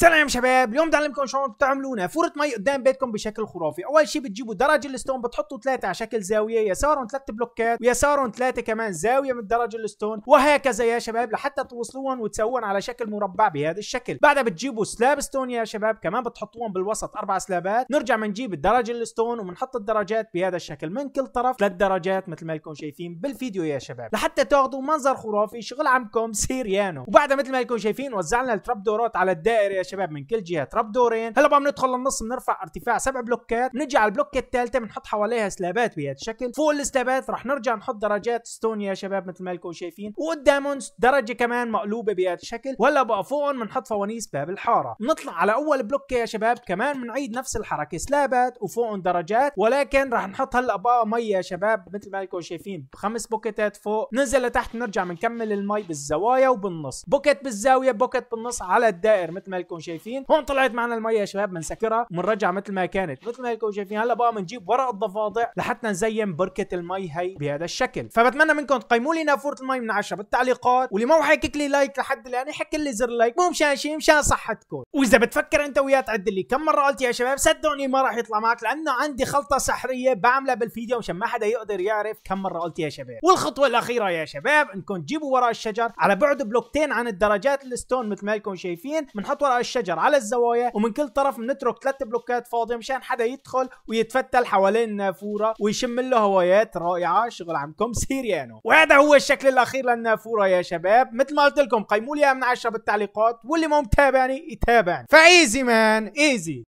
سلام شباب اليوم بدي اعلمكم شلون تعملوا نافورة مي قدام بيتكم بشكل خرافي اول شيء بتجيبوا درج الستون بتحطوا ثلاثة على شكل زاوية يسارهم ثلاث بلوكات ويسارهم ثلاثة كمان زاوية من درج الستون وهكذا يا شباب لحتى توصلوهم وتسوون على شكل مربع بهذا الشكل بعدها بتجيبوا سلاب ستون يا شباب كمان بتحطوهم بالوسط اربع سلابات نرجع بنجيب الدرج الستون وبنحط الدرجات بهذا الشكل من كل طرف ثلاث درجات مثل ما لكم شايفين بالفيديو يا شباب لحتى تاخذوا منظر خرافي شغل عمكم سيريانو وبعدها مثل ما لكم شايفين وزعنا التراب دورات على الدائرة يا شباب من كل جهه تراب دورين هلا بقى بندخل للنص بنرفع ارتفاع سبع بلوكات بنجي على البلوكه الثالثه بنحط حواليها سلابات بهذا الشكل فوق السلابات رح نرجع نحط درجات ستون يا شباب مثل ما لكم شايفين وقدامهم درجه كمان مقلوبه بهذا الشكل وهلا بقى فوقهم بنحط فوانيس باب الحاره بنطلع على اول بلوكه يا شباب كمان بنعيد نفس الحركه سلابات وفوقهم درجات ولكن رح نحط هلا بقى مي يا شباب مثل ما لكم شايفين بخمس بوكيتات فوق ننزل لتحت بنرجع بنكمل المي بالزوايا وبالنص بوكيت بالزاويه بوكيت بالنص على الدائر مثل ما لكم لكم شايفين هون طلعت معنا المي يا شباب بنسكرها وبنرجع مثل ما كانت مثل ما لكم شايفين هلا بقى بنجيب ورق الضفادع لحتى نزين بركه المي هي بهذا الشكل فبتمنى منكم تقيموا لي نافوره المي من 10 بالتعليقات واللي ما حاكك لي لايك لحد الان يحك لي زر لايك مو مشان شيء مشان صحتكم واذا بتفكر انت وياه تعدل لي كم مره قلت يا شباب صدقني ما راح يطلع معك لانه عندي خلطه سحريه بعملها بالفيديو مشان ما حدا يقدر يعرف كم مره قلت يا شباب والخطوه الاخيره يا شباب انكم تجيبوا وراء الشجر على بعد بلوكتين عن الدرجات الستون مثل ما لكم شايفين بنحط وراء الشجر على الزوايا ومن كل طرف بنترك ثلاث بلوكات فاضيه مشان حدا يدخل ويتفتل حوالين النافوره ويشم له هوايات رائعه شغل عمكم سيريانو وهذا هو الشكل الاخير للنافوره يا شباب مثل ما قلت لكم قيموا لي من عشرة بالتعليقات واللي مو متابعني يتابعني فايزي مان ايزي